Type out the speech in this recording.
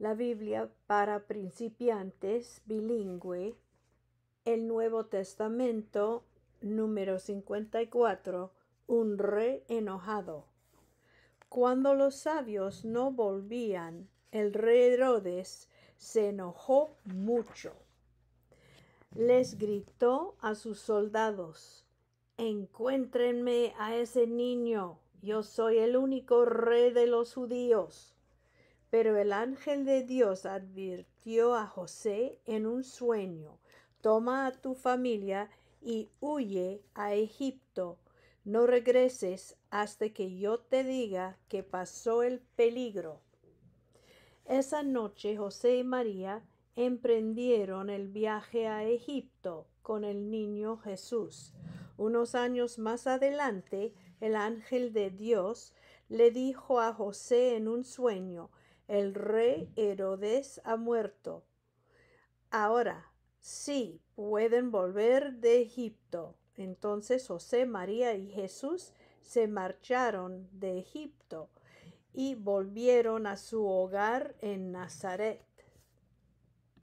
la Biblia para principiantes bilingüe, el Nuevo Testamento, número 54, un rey enojado. Cuando los sabios no volvían, el rey Herodes se enojó mucho. Les gritó a sus soldados, encuéntrenme a ese niño, yo soy el único rey de los judíos. Pero el ángel de Dios advirtió a José en un sueño, toma a tu familia y huye a Egipto. No regreses hasta que yo te diga que pasó el peligro. Esa noche José y María emprendieron el viaje a Egipto con el niño Jesús. Unos años más adelante, el ángel de Dios le dijo a José en un sueño el rey Herodes ha muerto. Ahora sí pueden volver de Egipto. Entonces José, María y Jesús se marcharon de Egipto y volvieron a su hogar en Nazaret.